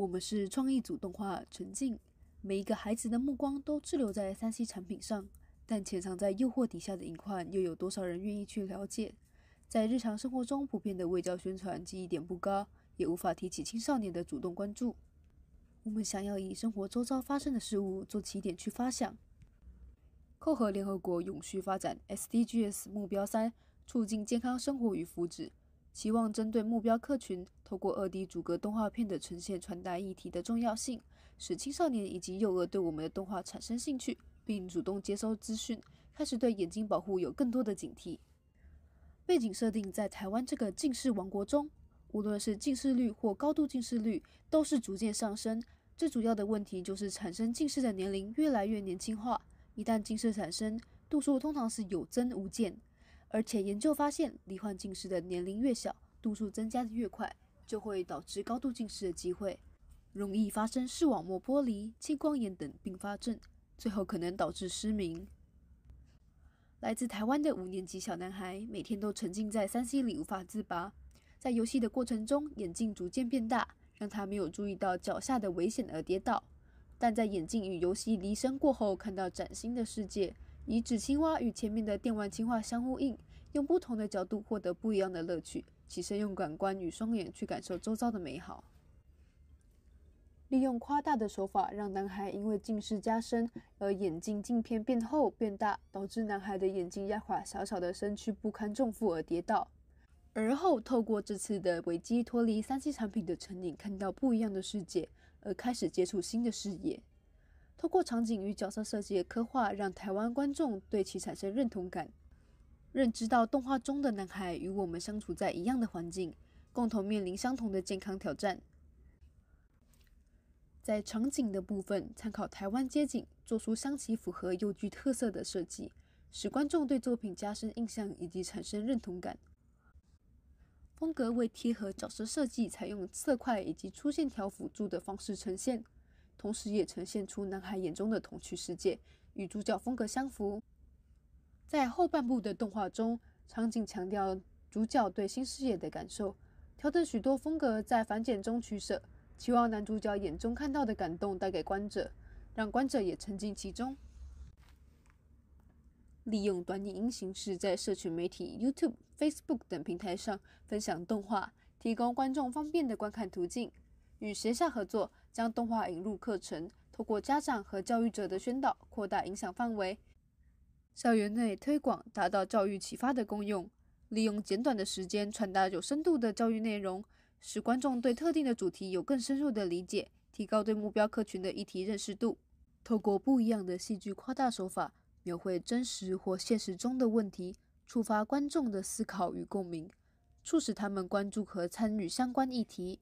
我们是创意组动画纯净每一个孩子的目光都滞留在三 C 产品上，但潜藏在诱惑底下的隐患，又有多少人愿意去了解？在日常生活中普遍的外教宣传，记忆点不高，也无法提起青少年的主动关注。我们想要以生活周遭发生的事物做起点去发想，扣合联合国永续发展 SDGs 目标三，促进健康生活与福祉。期望针对目标客群，透过二 D 主格动画片的呈现，传达议题的重要性，使青少年以及幼儿对我们的动画产生兴趣，并主动接收资讯，开始对眼睛保护有更多的警惕。背景设定在台湾这个近视王国中，无论是近视率或高度近视率都是逐渐上升，最主要的问题就是产生近视的年龄越来越年轻化。一旦近视产生，度数通常是有增无减。而且研究发现，罹患近视的年龄越小，度数增加的越快，就会导致高度近视的机会，容易发生视网膜剥离、青光眼等并发症，最后可能导致失明。来自台湾的五年级小男孩每天都沉浸在三 C 里无法自拔，在游戏的过程中，眼镜逐渐变大，让他没有注意到脚下的危险而跌倒，但在眼镜与游戏离身过后，看到崭新的世界。以纸青蛙与前面的电玩青蛙相呼应，用不同的角度获得不一样的乐趣。起身用感官与双眼去感受周遭的美好。利用夸大的手法，让男孩因为近视加深而眼镜镜片变厚变大，导致男孩的眼睛压垮小小的身躯不堪重负而跌倒。而后透过这次的危机脱离三 C 产品的成瘾，看到不一样的世界，而开始接触新的视野。通过场景与角色设计的刻画，让台湾观众对其产生认同感，认知到动画中的男孩与我们相处在一样的环境，共同面临相同的健康挑战。在场景的部分，参考台湾街景，做出相其符合又具特色的设计，使观众对作品加深印象以及产生认同感。风格为贴合角色设计，采用色块以及粗线条辅助的方式呈现。同时，也呈现出男孩眼中的童趣世界，与主角风格相符。在后半部的动画中，场景强调主角对新事业的感受，调整许多风格，在繁简中取舍，期望男主角眼中看到的感动带给观者，让观者也沉浸其中。利用短影音形式，在社群媒体 YouTube、Facebook 等平台上分享动画，提供观众方便的观看途径。与学校合作，将动画引入课程，透过家长和教育者的宣导，扩大影响范围。校园内推广，达到教育启发的功用。利用简短的时间传达有深度的教育内容，使观众对特定的主题有更深入的理解，提高对目标客群的议题认识度。透过不一样的戏剧夸大手法，描绘真实或现实中的问题，触发观众的思考与共鸣，促使他们关注和参与相关议题。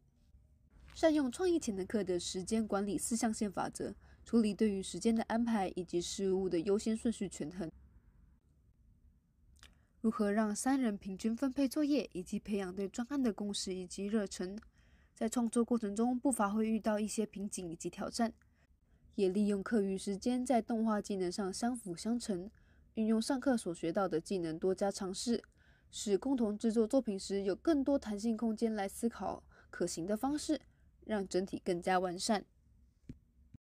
善用创意潜能课的时间管理四象限法则，处理对于时间的安排以及事物的优先顺序权衡。如何让三人平均分配作业，以及培养对专案的共识以及热忱？在创作过程中，不乏会遇到一些瓶颈以及挑战。也利用课余时间在动画技能上相辅相成，运用上课所学到的技能多加尝试，使共同制作作品时有更多弹性空间来思考可行的方式。让整体更加完善。